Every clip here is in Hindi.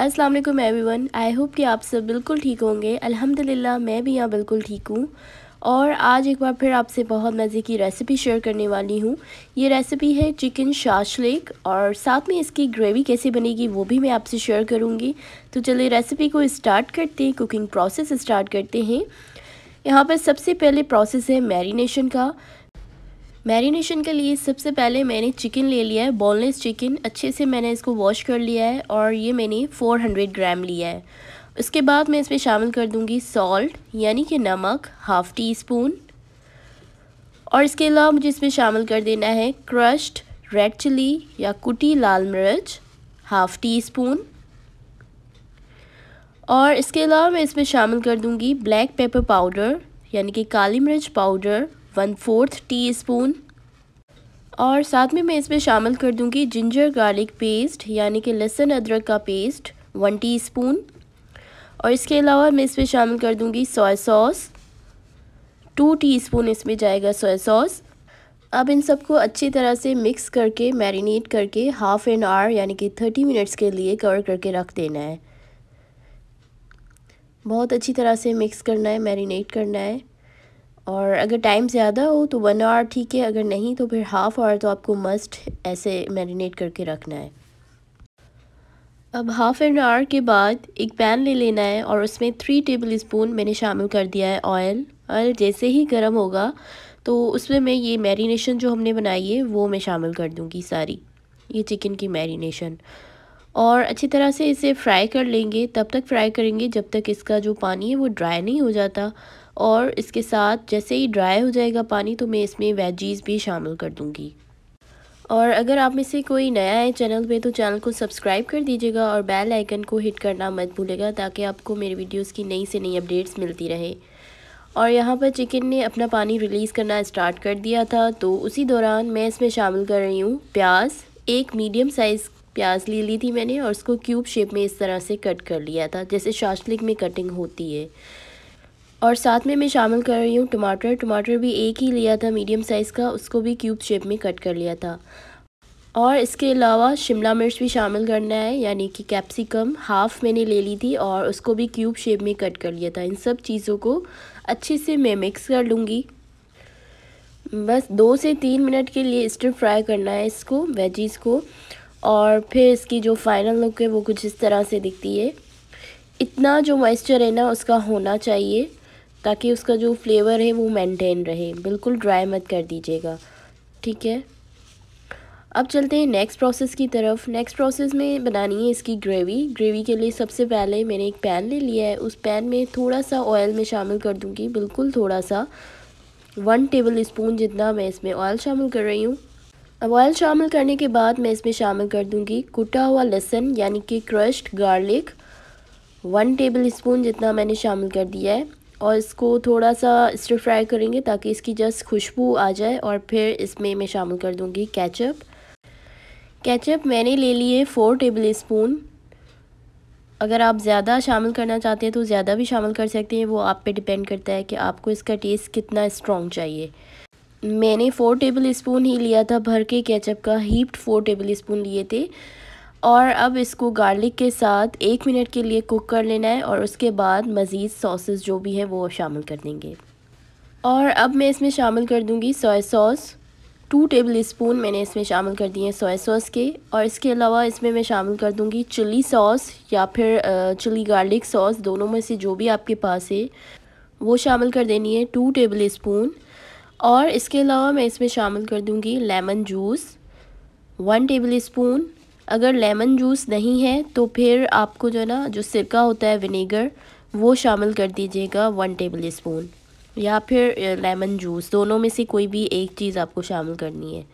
अस्सलाम वालेकुम एवरीवन आई होप कि आप सब बिल्कुल ठीक होंगे अल्हम्दुलिल्लाह मैं भी यहाँ बिल्कुल ठीक हूँ और आज एक बार फिर आपसे बहुत मज़े की रेसिपी शेयर करने वाली हूँ ये रेसिपी है चिकन शाशलेक और साथ में इसकी ग्रेवी कैसे बनेगी वो भी मैं आपसे शेयर करूँगी तो चलिए रेसिपी को स्टार्ट करते हैं कुकिंग प्रोसेस स्टार्ट करते हैं यहाँ पर सबसे पहले प्रोसेस है मैरिनेशन का मैरिनेशन के लिए सबसे पहले मैंने चिकन ले लिया है बोनलेस चिकन अच्छे से मैंने इसको वॉश कर लिया है और ये मैंने 400 ग्राम लिया है उसके बाद मैं इसमें शामिल कर दूंगी सॉल्ट यानी कि नमक हाफ़ टी स्पून और इसके अलावा मुझे इसमें शामिल कर देना है क्रश्ड रेड चिली या कुटी लाल मिर्च हाफ़ टी स्पून और इसके अलावा मैं इसमें शामिल कर दूँगी ब्लैक पेपर पाउडर यानी कि काली मिर्च powder one fourth teaspoon और साथ में मैं इसमें शामिल कर दूंगी जिंजर गार्लिक पेस्ट यानी कि लहसुन अदरक का पेस्ट वन टीस्पून और इसके अलावा मैं इसमें शामिल कर दूंगी सोया सॉस टू टीस्पून इसमें जाएगा सोया सॉस अब इन सबको अच्छी तरह से मिक्स करके मैरिनेट करके हाफ़ एन आवर यानी कि थर्टी मिनट्स के लिए कवर करके रख देना है बहुत अच्छी तरह से मिक्स करना है मैरिनेट करना है और अगर टाइम ज़्यादा हो तो वन आवर ठीक है अगर नहीं तो फिर हाफ़ आवर तो आपको मस्ट ऐसे मैरिनेट करके रखना है अब हाफ़ एन आवर के बाद एक पैन ले लेना है और उसमें थ्री टेबल स्पून मैंने शामिल कर दिया है ऑयल ऑयल जैसे ही गर्म होगा तो उसमें मैं ये मैरिनेशन जो हमने बनाई है वो मैं शामिल कर दूँगी सारी ये चिकन की मैरिनेशन और अच्छी तरह से इसे फ्राई कर लेंगे तब तक फ्राई करेंगे जब तक इसका जो पानी है वो ड्राई नहीं हो जाता और इसके साथ जैसे ही ड्राई हो जाएगा पानी तो मैं इसमें वेजीज़ भी शामिल कर दूँगी और अगर आप में से कोई नया है चैनल पे तो चैनल को सब्सक्राइब कर दीजिएगा और बेल आइकन को हिट करना मत भूलेगा ताकि आपको मेरे वीडियोस की नई से नई अपडेट्स मिलती रहे और यहाँ पर चिकन ने अपना पानी रिलीज़ करना स्टार्ट कर दिया था तो उसी दौरान मैं इसमें शामिल कर रही हूँ प्याज एक मीडियम साइज़ प्याज ले ली थी मैंने और उसको क्यूब शेप में इस तरह से कट कर लिया था जैसे शाशलिक में कटिंग होती है और साथ में मैं शामिल कर रही हूँ टमाटर टमाटर भी एक ही लिया था मीडियम साइज़ का उसको भी क्यूब शेप में कट कर लिया था और इसके अलावा शिमला मिर्च भी शामिल करना है यानी कि कैप्सिकम हाफ़ मैंने ले ली थी और उसको भी क्यूब शेप में कट कर लिया था इन सब चीज़ों को अच्छे से मैं मिक्स कर लूँगी बस दो से तीन मिनट के लिए स्टर फ्राई करना है इसको वेजीज़ को और फिर इसकी जो फाइनल लुक है वो कुछ इस तरह से दिखती है इतना जो मॉइस्चर है ना उसका होना चाहिए ताकि उसका जो फ्लेवर है वो मेंटेन रहे बिल्कुल ड्राई मत कर दीजिएगा ठीक है अब चलते हैं नेक्स्ट प्रोसेस की तरफ नेक्स्ट प्रोसेस में बनानी है इसकी ग्रेवी ग्रेवी के लिए सबसे पहले मैंने एक पैन ले लिया है उस पैन में थोड़ा सा ऑयल में शामिल कर दूँगी बिल्कुल थोड़ा सा वन टेबल स्पून जितना मैं इसमें ऑयल शामिल कर रही हूँ अब ऑयल शामिल करने के बाद मैं इसमें शामिल कर दूंगी कुटा हुआ लहसन यानी कि crushed garlic one tablespoon जितना मैंने शामिल कर दिया है और इसको थोड़ा सा स्टर फ्राई करेंगे ताकि इसकी जस्ट खुशबू आ जाए और फिर इसमें मैं शामिल कर दूंगी केचप केचप मैंने ले लिए फ़ोर टेबल स्पून अगर आप ज़्यादा शामिल करना चाहते हैं तो ज़्यादा भी शामिल कर सकते हैं वो आप पे डिपेंड करता है कि आपको इसका टेस्ट कितना स्ट्रॉन्ग चाहिए मैंने फ़ोर टेबल स्पून ही लिया था भर के केचप का हीप्ड फ़ोर टेबल स्पून लिए थे और अब इसको गार्लिक के साथ एक मिनट के लिए कुक कर लेना है और उसके बाद मज़ीद सॉसेस जो भी हैं वो शामिल कर देंगे और अब मैं इसमें शामिल कर दूँगी soya sauce two tablespoon मैंने इसमें शामिल कर दिए हैं सोया सॉस के और इसके अलावा इसमें मैं शामिल कर दूँगी चिली सॉस या फिर चिली गार्लिक सॉस दोनों में से जो भी आपके पास है वो शामिल कर देनी है टू टेबल स्पून और इसके अलावा मैं इसमें शामिल कर दूंगी lemon juice one tablespoon अगर लेमन जूस नहीं है तो फिर आपको जो है ना जो सिरका होता है विनेगर वो शामिल कर दीजिएगा वन टेबल स्पून या फिर लेमन जूस दोनों में से कोई भी एक चीज़ आपको शामिल करनी है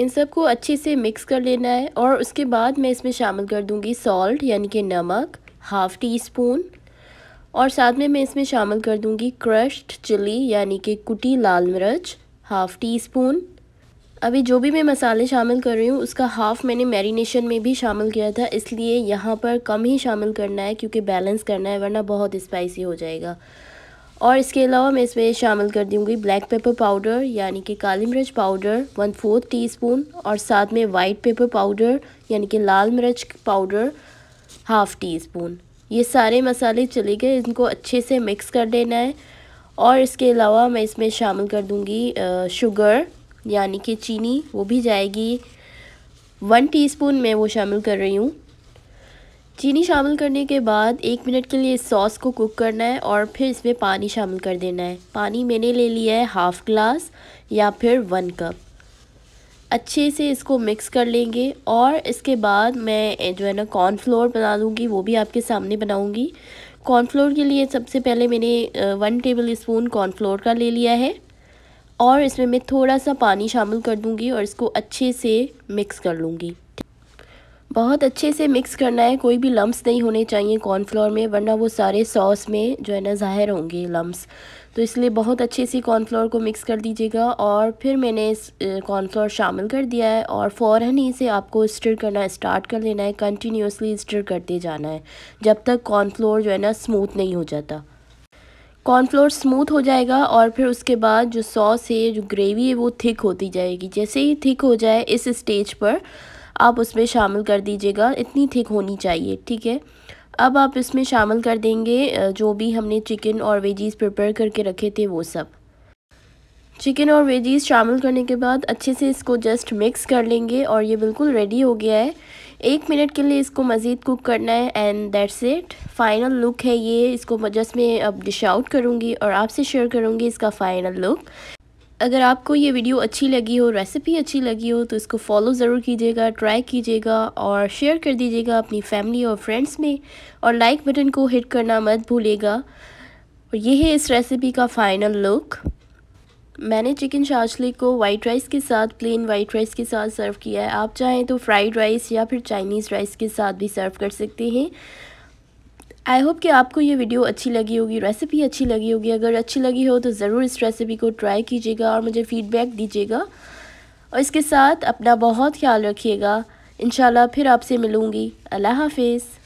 इन सबको अच्छे से मिक्स कर लेना है और उसके बाद मैं इसमें शामिल कर दूंगी सॉल्ट यानी कि नमक हाफ़ टी स्पून और साथ में मैं इसमें शामिल कर दूंगी क्रश्ड चिली यानी कि कुटी लाल मिर्च हाफ़ टी स्पून अभी जो भी मैं मसाले शामिल कर रही हूँ उसका हाफ़ मैंने मैरिनेशन में भी शामिल किया था इसलिए यहाँ पर कम ही शामिल करना है क्योंकि बैलेंस करना है वरना बहुत स्पाइसी हो जाएगा और इसके अलावा मैं इसमें शामिल कर दूँगी ब्लैक पेपर पाउडर यानी कि काली मिर्च powder one fourth teaspoon और साथ में वाइट पेपर पाउडर यानी कि लाल मिर्च पाउडर हाफ़ टी स्पून ये सारे मसाले चले गए इनको अच्छे से मिक्स कर देना है और इसके अलावा मैं इसमें शामिल कर दूँगी शुगर यानी कि चीनी वो भी जाएगी वन टीस्पून मैं वो शामिल कर रही हूँ चीनी शामिल करने के बाद एक मिनट के लिए इस सॉस को कुक करना है और फिर इसमें पानी शामिल कर देना है पानी मैंने ले लिया है हाफ़ ग्लास या फिर वन कप अच्छे से इसको मिक्स कर लेंगे और इसके बाद मैं जो है ना कॉर्नफ्लोर बना लूँगी वो भी आपके सामने बनाऊँगी कॉर्नफ्लोर के लिए सबसे पहले मैंने वन टेबल स्पून कॉर्नफ्लोर का ले लिया है और इसमें मैं थोड़ा सा पानी शामिल कर दूँगी और इसको अच्छे से मिक्स कर लूँगी बहुत अच्छे से मिक्स करना है कोई भी लम्स नहीं होने चाहिए कॉर्नफ्लोर में वरना वो सारे सॉस में जो है ना ज़ाहिर होंगे लम्स तो इसलिए बहुत अच्छे से कॉर्नफ्लोर को मिक्स कर दीजिएगा और फिर मैंने इस कॉर्नफ्लोर शामिल कर दिया है और फ़ौर ही इसे आपको स्टर करना स्टार्ट कर लेना है कंटिन्यूसली स्टर करते जाना है जब तक कॉर्नफ्लोर जो है ना स्मूथ नहीं हो जाता कॉर्नफ्लोर स्मूथ हो जाएगा और फिर उसके बाद जो सॉस है जो ग्रेवी है वो थिक होती जाएगी जैसे ही थिक हो जाए इस स्टेज पर आप उसमें शामिल कर दीजिएगा इतनी थिक होनी चाहिए ठीक है अब आप इसमें शामिल कर देंगे जो भी हमने चिकन और वेजीज़ प्रिपेयर करके रखे थे वो सब चिकन और वेजीज़ शामिल करने के बाद अच्छे से इसको जस्ट मिक्स कर लेंगे और ये बिल्कुल रेडी हो गया है एक मिनट के लिए इसको मज़ीद कुक करना है and that's it final look है ये इसको जस्ट मैं अब डिश आउट करूँगी और आपसे शेयर करूँगी इसका फ़ाइनल लुक अगर आपको ये वीडियो अच्छी लगी हो रेसिपी अच्छी लगी हो तो इसको फॉलो ज़रूर कीजिएगा ट्राई कीजिएगा और शेयर कर दीजिएगा अपनी फैमिली और फ्रेंड्स में और लाइक बटन को हिट करना मत भूलेगा और ये है इस रेसिपी का फाइनल लुक मैंने चिकन शाशली को वाइट राइस के साथ प्लेन वाइट राइस के साथ सर्व किया है आप चाहें तो फ्राइड राइस या फिर चाइनीज़ राइस के साथ भी सर्व कर सकते हैं आई होप कि आपको ये वीडियो अच्छी लगी होगी रेसिपी अच्छी लगी होगी अगर अच्छी लगी हो तो ज़रूर इस रेसिपी को ट्राई कीजिएगा और मुझे फ़ीडबैक दीजिएगा और इसके साथ अपना बहुत ख्याल रखिएगा इन फिर आपसे मिलूँगी अल्लाह हाफिज़